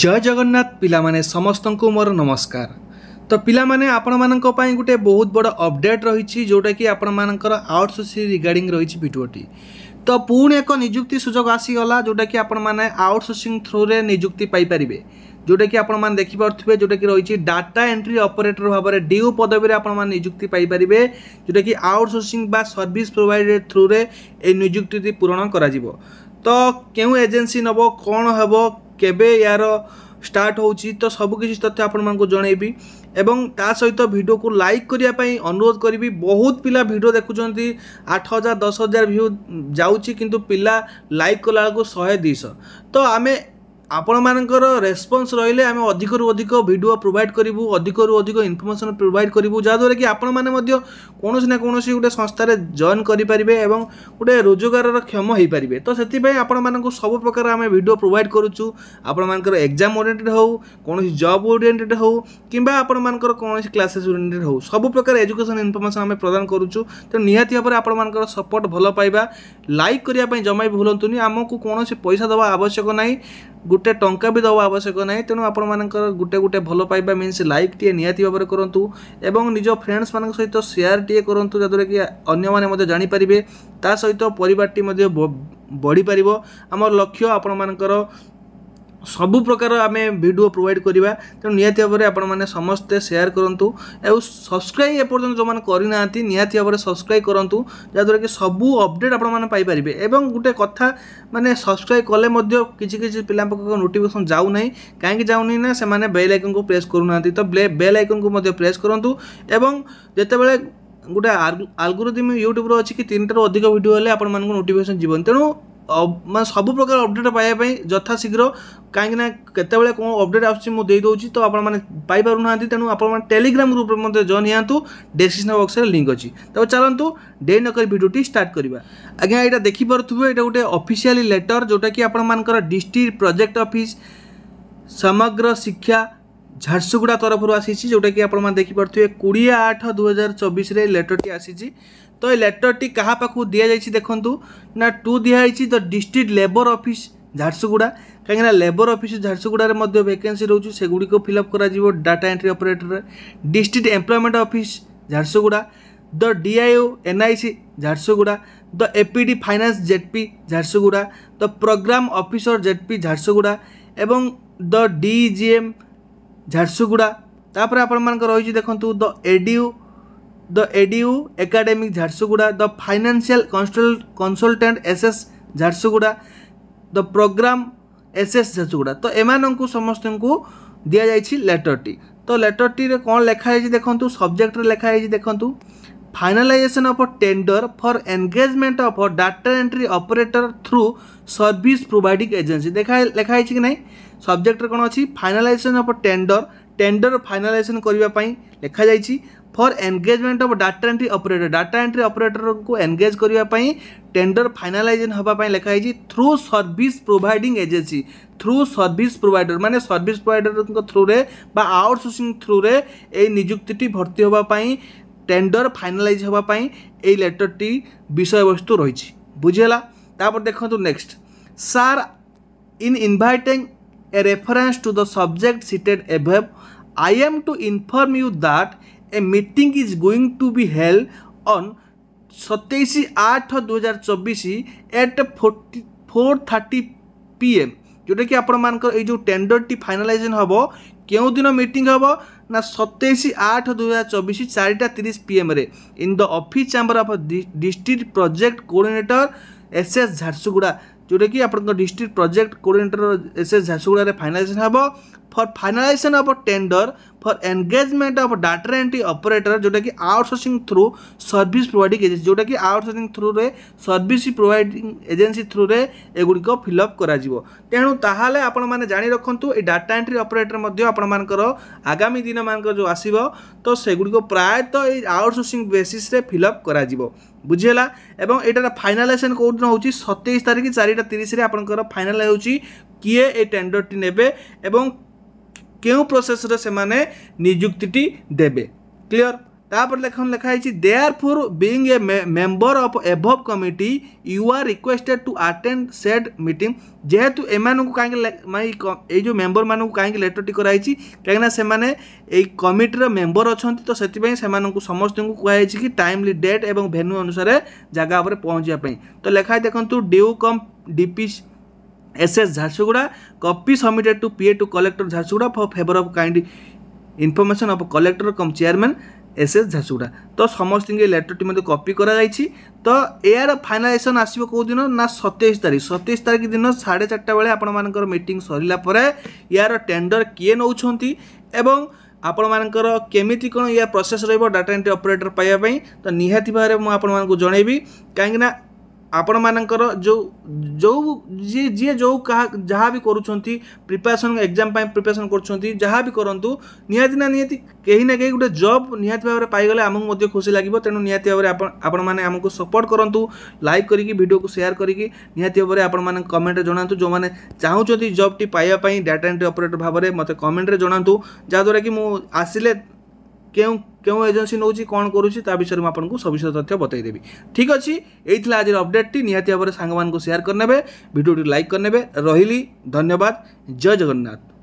ଜୟ ଜଗନ୍ନାଥ ପିଲାମାନେ ସମସ୍ତଙ୍କୁ ମୋର ନମସ୍କାର ତ ପିଲାମାନେ ଆପଣମାନଙ୍କ ପାଇଁ ଗୋଟେ ବହୁତ ବଡ଼ ଅପଡ଼େଟ୍ ରହିଛି ଯେଉଁଟାକି ଆପଣମାନଙ୍କର ଆଉଟସୋର୍ସିଂ ରିଗାର୍ଡ଼ିଂ ରହିଛି ଭିଡ଼ିଓଟି ତ ପୁଣି ଏକ ନିଯୁକ୍ତି ସୁଯୋଗ ଆସିଗଲା ଯେଉଁଟାକି ଆପଣମାନେ ଆଉଟସୋର୍ସିଂ ଥ୍ରୁରେ ନିଯୁକ୍ତି ପାଇପାରିବେ ଯେଉଁଟାକି ଆପଣମାନେ ଦେଖିପାରୁଥିବେ ଯେଉଁଟାକି ରହିଛି ଡାଟା ଏଣ୍ଟ୍ରି ଅପରେଟର ଭାବରେ ଡିୟୁ ପଦବୀରେ ଆପଣମାନେ ନିଯୁକ୍ତି ପାଇପାରିବେ ଯେଉଁଟାକି ଆଉଟସୋର୍ସିଂ ବା ସର୍ଭିସ୍ ପ୍ରୋଭାଇଡର ଥ୍ରୁରେ ଏହି ନିଯୁକ୍ତିଟି ପୂରଣ କରାଯିବ ତ କେଉଁ ଏଜେନ୍ସି ନେବ କ'ଣ ହେବ କେବେ ୟାର ଷ୍ଟାର୍ଟ ହେଉଛି ତ ସବୁକିଛି ତଥ୍ୟ ଆପଣମାନଙ୍କୁ ଜଣାଇବି ଏବଂ ତା ସହିତ ଭିଡ଼ିଓକୁ ଲାଇକ୍ କରିବା ପାଇଁ ଅନୁରୋଧ କରିବି ବହୁତ ପିଲା ଭିଡ଼ିଓ ଦେଖୁଛନ୍ତି ଆଠ ହଜାର ଦଶ ହଜାର ଭ୍ୟୁ ଯାଉଛି କିନ୍ତୁ ପିଲା ଲାଇକ୍ କଲାବେଳକୁ ଶହେ ଦୁଇଶହ ତ ଆମେ ଆପଣମାନଙ୍କର ରେସ୍ପନ୍ସ ରହିଲେ ଆମେ ଅଧିକରୁ ଅଧିକ ଭିଡ଼ିଓ ପ୍ରୋଭାଇଡ଼ କରିବୁ ଅଧିକରୁ ଅଧିକ ଇନଫର୍ମେସନ୍ ପ୍ରୋଭାଇଡ଼ କରିବୁ ଯାହାଦ୍ୱାରା କି ଆପଣମାନେ ମଧ୍ୟ କୌଣସି ନା କୌଣସି ଗୋଟେ ସଂସ୍ଥାରେ ଜଏନ୍ କରିପାରିବେ ଏବଂ ଗୋଟେ ରୋଜଗାରର କ୍ଷମ ହୋଇପାରିବେ ତ ସେଥିପାଇଁ ଆପଣମାନଙ୍କୁ ସବୁ ପ୍ରକାର ଆମେ ଭିଡ଼ିଓ ପ୍ରୋଭାଇଡ଼ କରୁଛୁ ଆପଣମାନଙ୍କର ଏକ୍ଜାମ୍ ଓରିଏଣ୍ଟେଡ଼୍ ହେଉ କୌଣସି ଜବ୍ ଓରିଏଣ୍ଟେଡ଼୍ ହେଉ କିମ୍ବା ଆପଣମାନଙ୍କର କୌଣସି କ୍ଲାସେସ୍ ଓରିଏଣ୍ଟେଡ଼୍ ହେଉ ସବୁ ପ୍ରକାର ଏଜୁକେସନ୍ ଇନଫର୍ମେସନ୍ ଆମେ ପ୍ରଦାନ କରୁଛୁ ତେଣୁ ନିହାତି ଭାବରେ ଆପଣମାନଙ୍କର ସପୋର୍ଟ ଭଲ ପାଇବା ଲାଇକ୍ କରିବା ପାଇଁ ଜମା ବି ଭୁଲନ୍ତୁନି ଆମକୁ କୌଣସି ପଇସା ଦେବା ଆବଶ୍ୟକ ନାହିଁ ଗୋଟେ ଟଙ୍କା ବି ଦେବା ଆବଶ୍ୟକ ନାହିଁ ତେଣୁ ଆପଣମାନଙ୍କର ଗୋଟେ ଗୋଟେ ଭଲ ପାଇବା ମିନ୍ସ ଲାଇକ୍ଟିଏ ନିହାତି ଭାବରେ କରନ୍ତୁ ଏବଂ ନିଜ ଫ୍ରେଣ୍ଡସ୍ମାନଙ୍କ ସହିତ ସେୟାର୍ଟିଏ କରନ୍ତୁ ଯାହାଦ୍ୱାରା କି ଅନ୍ୟମାନେ ମଧ୍ୟ ଜାଣିପାରିବେ ତା ସହିତ ପରିବାରଟି ମଧ୍ୟ ବଢ଼ିପାରିବ ଆମର ଲକ୍ଷ୍ୟ ଆପଣମାନଙ୍କର ସବୁ ପ୍ରକାର ଆମେ ଭିଡ଼ିଓ ପ୍ରୋଭାଇଡ଼ କରିବା ତେଣୁ ନିହାତି ଭାବରେ ଆପଣମାନେ ସମସ୍ତେ ସେୟାର କରନ୍ତୁ ଆଉ ସବସ୍କ୍ରାଇବ୍ ଏପର୍ଯ୍ୟନ୍ତ ଯେଉଁମାନେ କରିନାହାନ୍ତି ନିହାତି ଭାବରେ ସବସ୍କ୍ରାଇବ୍ କରନ୍ତୁ ଯାହାଦ୍ୱାରା କି ସବୁ ଅପଡ଼େଟ୍ ଆପଣମାନେ ପାଇପାରିବେ ଏବଂ ଗୋଟେ କଥା ମାନେ ସବସ୍କ୍ରାଇବ୍ କଲେ ମଧ୍ୟ କିଛି କିଛି ପିଲାଙ୍କ ପାଖକୁ ନୋଟିଫିକେସନ୍ ଯାଉନାହିଁ କାହିଁକି ଯାଉନି ନା ସେମାନେ ବେଲ୍ ଆଇକନ୍କୁ ପ୍ରେସ୍ କରୁନାହାନ୍ତି ତ ବେଲ୍ ଆଇକନ୍କୁ ମଧ୍ୟ ପ୍ରେସ୍ କରନ୍ତୁ ଏବଂ ଯେତେବେଳେ ଗୋଟେ ଆଲଗୋରିଦିମ୍ ୟୁଟ୍ୟୁବ୍ର ଅଛି କି ତିନିଟାରୁ ଅଧିକ ଭିଡ଼ିଓ ହେଲେ ଆପଣମାନଙ୍କୁ ନୋଟିଫିକେସନ୍ ଯିବନି ତେଣୁ ମାନେ ସବୁ ପ୍ରକାର ଅପଡ଼େଟ୍ ପାଇବା ପାଇଁ ଯଥାଶୀଘ୍ର କାହିଁକିନା କେତେବେଳେ କ'ଣ ଅପଡ଼େଟ୍ ଆସୁଛି ମୁଁ ଦେଇଦେଉଛି ତ ଆପଣମାନେ ପାଇପାରୁନାହାନ୍ତି ତେଣୁ ଆପଣମାନେ ଟେଲିଗ୍ରାମ ଗ୍ରୁପ୍ରେ ମଧ୍ୟ ଜଏନ୍ ନିଅନ୍ତୁ ଡେସିସନ ବକ୍ସରେ ଲିଙ୍କ୍ ଅଛି ତ ଚାଲନ୍ତୁ ଡେ ନକରି ଭିଡ଼ିଓଟି ଷ୍ଟାର୍ଟ କରିବା ଆଜ୍ଞା ଏଇଟା ଦେଖିପାରୁଥିବେ ଏଇଟା ଗୋଟେ ଅଫିସିଆଲି ଲେଟର୍ ଯେଉଁଟାକି ଆପଣମାନଙ୍କର ଡିଷ୍ଟ୍ରିକ୍ଟ ପ୍ରୋଜେକ୍ଟ ଅଫିସ୍ ସମଗ୍ର ଶିକ୍ଷା ଝାରସୁଗୁଡ଼ା ତରଫରୁ ଆସିଛି ଯେଉଁଟାକି ଆପଣମାନେ ଦେଖିପାରୁଥିବେ କୋଡ଼ିଏ ଆଠ ଦୁଇହଜାର ଚବିଶରେ ଲେଟର୍ଟି ଆସିଛି ତ ଏ ଲେଟର୍ଟି କାହା ପାଖକୁ ଦିଆଯାଇଛି ଦେଖନ୍ତୁ ନା ଟୁ ଦିଆହେଇଛି the district labour office Jharsuguda କାହିଁକିନା ଲେବର ଅଫିସ୍ ଝାରସୁଗୁଡ଼ାରେ ମଧ୍ୟ ଭେକେନ୍ସି ରହୁଛି ସେଗୁଡ଼ିକ ଫିଲ୍ଅପ୍ କରାଯିବ ଡାଟା ଏଣ୍ଟ୍ରି ଅପରେଟର୍ରେ district employment office Jharsuguda the DIO NIC Jharsuguda the APD finance ZP Jharsuguda the programme officer ZP Jharsuguda ଏବଂ ଦ ଡିଜିଏମ୍ ଝାରସୁଗୁଡ଼ା ତାପରେ ଆପଣମାନଙ୍କର ରହିଛି ଦେଖନ୍ତୁ the EDU the EDU academic Jharsuguda the financial consultant S S Jharsuguda the programme S S Jharsuguda ତ ଏମାନଙ୍କୁ ସମସ୍ତଙ୍କୁ ଦିଆଯାଇଛି ଲେଟରଟି ତ ଲେଟରଟିରେ କ'ଣ ଲେଖାଯାଇଛି ଦେଖନ୍ତୁ ସବଜେକ୍ଟରେ ଲେଖାଯାଇଛି ଦେଖନ୍ତୁ finalization of a tender for engagement of a data entry operator through service providing agency देखा लेखा कि ना सब्जेक्ट कौन अच्छी finalisation of tender tender finalisation करने लिखा जा for engagement of data entry operator data entry operator को एनगेज करने टेंडर फाइनालाइजेसन हाँपाई लिखाई through service providing agency through service provider माने सर्विस प्रोवाइडर थ्रु रे बा आउटसोर्सिंग थ्रु रे ए नियुक्ति भर्ती हाँपाई টেন্ডর ফাইনালাইজ হওয়া এই লেটরটি বিষয়বস্তু রয়েছে বুঝিলা তাপরে দেখুন next sir in inviting a reference to the subject cited above I am to inform you that a meeting is going to be held on सत्ताईस आठ दुई चबिश at forty four thirty P M जोटा कि आपण मान जो tender T फाइनालाइजेसन हम क्यों दिन मीटिंग हम ନା ସତେଇଶ ଆଠ ଦୁଇହଜାର ଚବିଶ ଚାରିଟା ତିରିଶ ପିଏମ୍ରେ in the office chamber of district project coordinator S S Jharsuguda ଯେଉଁଟାକି ଆପଣଙ୍କ district project coordinator S S ଝାରସୁଗୁଡ଼ାରେ ଫାଇନାଲାଇଜେସନ୍ ହେବ for finalisation of tender for engagement of data entry operator ଯେଉଁଟାକି outsourcing through service providing agency ଯେଉଁଟାକି outsourcing ଥ୍ରୁରେ service providing agency ଥ୍ରୁରେ ଏଗୁଡ଼ିକ fill up କରାଯିବ ତେଣୁ ତାହେଲେ ଆପଣମାନେ ଜାଣି ରଖନ୍ତୁ ଏ ଡାଟା ଏଣ୍ଟ୍ରି ଅପରେଟର ମଧ୍ୟ ଆପଣମାନଙ୍କର ଆଗାମୀ ଦିନମାନଙ୍କର ଯେଉଁ ଆସିବ ତ ସେଗୁଡ଼ିକ ପ୍ରାୟତଃ ଏଇ ଆଉଟସୋର୍ସିଂ ବେସିସ୍ରେ ଫିଲ୍ଅପ୍ କରାଯିବ ବୁଝିହେଲା ଏବଂ ଏଇଟାର ଫାଇନାଲାଇଜେସନ୍ କେଉଁଦିନ ହେଉଛି ସତେଇଶ ତାରିଖ ଚାରିଟା ତିରିଶରେ ଆପଣଙ୍କର ଫାଇନାଲ ହେଉଛି କିଏ ଏ ଟେଣ୍ଡରଟି ନେବେ ଏବଂ କେଉଁ ପ୍ରୋସେସରେ ସେମାନେ ନିଯୁକ୍ତିଟି ଦେବେ କ୍ଲିଅର তাপরে দেখুন লেখা হয়েছি therefore being a member of above committee you are requested to attend said meeting যেহেতু এমানকু কাହିଁକି মানে এই যে মেম্বর মানুষ কাହିଁକି লেটরটি করা হয়েছি কাହିଁকিনা সেমানে এই কমিটির মেম্বর অনেক তো সেপাই সেমানকু সমস্ত কুহাইছি কি টাইমলি ডেট এবং ভেন্যু অনুসারে জায়গা উপরে পৌঁছার তো লেখা দেখুন due cum DP S S Jharsuguda copy submitted to PA to collector Jharsuguda for favour of kind information of collector cum chairman S S Jharsuguda তো ସମସ୍ତଙ୍କୁ ଏ ଲେଟର୍ଟି ମଧ୍ୟ କପି କରାଯାଇଛି ତ ଏହାର ଫାଇନାଲାଇଜେସନ୍ ଆସିବ କେଉଁଦିନ ନା ସତେଇଶ ତାରିଖ ସତେଇଶ ତାରିଖ ଦିନ ସାଢ଼େ ଚାରିଟା ବେଳେ ଆପଣମାନଙ୍କର ମିଟିଂ ସରିଲା ପରେ ଏହାର ଟେଣ୍ଡର କିଏ ନେଉଛନ୍ତି ଏବଂ ଆପଣମାନଙ୍କର କେମିତି କ'ଣ ଏହା ପ୍ରୋସେସ୍ ରହିବ ଡାଟା ଏଣ୍ଟ୍ରି ଅପରେଟର୍ ପାଇବା ପାଇଁ ତ ନିହାତି ଭାବରେ ମୁଁ ଆପଣମାନଙ୍କୁ ଜଣାଇବି କାହିଁକିନା ଆପଣମାନଙ୍କର ଯେଉଁ ଯେଉଁ ଯିଏ ଯିଏ ଯେଉଁ କାହା ଯାହା ବି କରୁଛନ୍ତି ପ୍ରିପାରେସନ୍ ଏକ୍ଜାମ୍ ପାଇଁ ପ୍ରିପାରେସନ୍ କରୁଛନ୍ତି ଯାହା ବି କରନ୍ତୁ ନିହାତି ନା ନିହାତି କେହି ନା କେହି ଗୋଟେ ଜବ୍ ନିହାତି ଭାବରେ ପାଇଗଲେ ଆମକୁ ମଧ୍ୟ ଖୁସି ଲାଗିବ ତେଣୁ ନିହାତି ଭାବରେ ଆପଣ ଆପଣମାନେ ଆମକୁ ସପୋର୍ଟ କରନ୍ତୁ ଲାଇକ୍ କରିକି ଭିଡ଼ିଓକୁ ସେୟାର କରିକି ନିହାତି ଭାବରେ ଆପଣମାନେ କମେଣ୍ଟରେ ଜଣାନ୍ତୁ ଯେଉଁମାନେ ଚାହୁଁଛନ୍ତି ଜବ୍ଟି ପାଇବା ପାଇଁ ଡାଟା ଏଣ୍ଟ୍ରି ଅପରେଟର୍ ଭାବରେ ମୋତେ କମେଣ୍ଟରେ ଜଣାନ୍ତୁ ଯାହାଦ୍ୱାରା କି ମୁଁ ଆସିଲେ କେଉଁ କେଉଁ ଏଜେନ୍ସି ନେଉଛି କ'ଣ କରୁଛି ତା ବିଷୟରେ ମୁଁ ଆପଣଙ୍କୁ ସବିଶେଷ ତଥ୍ୟ ବତାଇଦେବି ଠିକ୍ ଅଛି ଏଇ ଥିଲା ଆଜିର ଅପଡେଟ୍ଟି ନିହାତି ଭାବରେ ସାଙ୍ଗମାନଙ୍କୁ ସେୟାର କରିନେବେ ଭିଡ଼ିଓଟି ଲାଇକ୍ କରିନେବେ ରହିଲି ଧନ୍ୟବାଦ ଜୟ ଜଗନ୍ନାଥ